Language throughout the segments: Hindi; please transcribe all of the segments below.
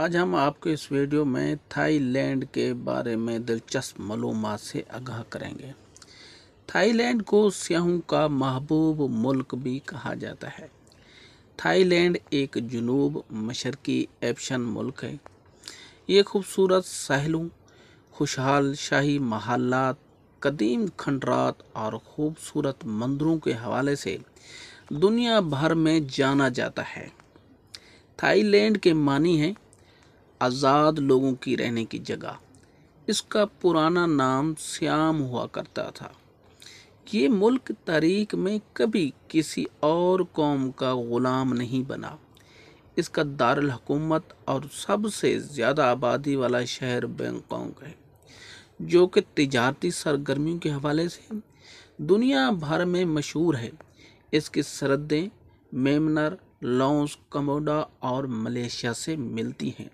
आज हम आपको इस वीडियो में थाईलैंड के बारे में दिलचस्प मलूम से आगाह करेंगे थाईलैंड को स्याहों का महबूब मुल्क भी कहा जाता है थाईलैंड एक जनूब मशरकी एप्शन मुल्क है ये खूबसूरत साहलों खुशहाल शाही महल्लात कदीम खंडरात और खूबसूरत मंदिरों के हवाले से दुनिया भर में जाना जाता है थाईलैंड के मानी हैं आज़ाद लोगों की रहने की जगह इसका पुराना नाम श्याम हुआ करता था ये मुल्क तारीख में कभी किसी और कौम का ग़ुलाम नहीं बना इसका दारुल हकूमत और सबसे ज़्यादा आबादी वाला शहर बैंकॉक है जो कि तजारती सरगर्मियों के हवाले से दुनिया भर में मशहूर है इसकी सरहदें मेमनर लॉन्स कमोडा और मलेशिया से मिलती हैं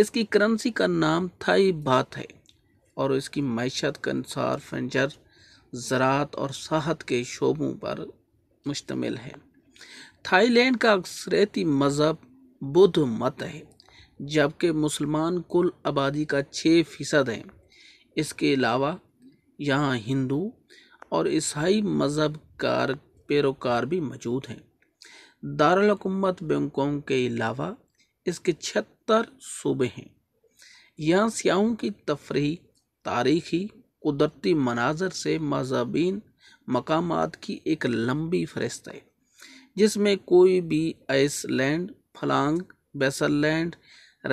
इसकी करेंसी का नाम थाई बात है और इसकी मैशत के अनुसार फंजर ज़रात और साहत के शोबों पर मुश्तमिल है थाईलैंड का अक्सरती मज़हब बुद्ध मत है जबकि मुसलमान कुल आबादी का छः फ़ीसद है इसके अलावा यहाँ हिंदू और ईसाई मज़हब कार पैरोकार भी मौजूद हैं दारकूमत बैंकों के अलावा इसके छिहत्तर सूबे हैं यहाँ सियाहों की तफरी तारीखी कुदरती मनाजर से मजाबीन मकाम की एक लंबी फहरिस्त है जिसमें कोई भी आइसलैंड फलांग बेसरलैंड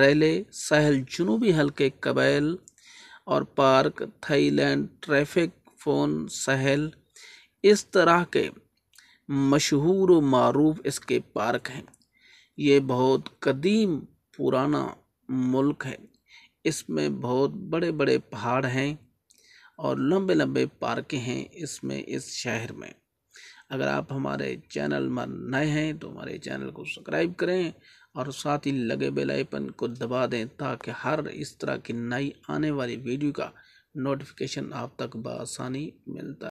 रैले सहल जुनूबी हल्के कबैल और पार्क थाईलैंड ट्रैफिक फोन सहल इस तरह के मशहूर मरूफ इसके पार्क हैं ये बहुत कदीम पुराना मुल्क है इसमें बहुत बड़े बड़े पहाड़ हैं और लंबे लंबे पार्के हैं इसमें इस शहर में अगर आप हमारे चैनल में नए हैं तो हमारे चैनल को सब्सक्राइब करें और साथ ही लगे बेल आइकन को दबा दें ताकि हर इस तरह की नई आने वाली वीडियो का नोटिफिकेशन आप तक बसानी मिलता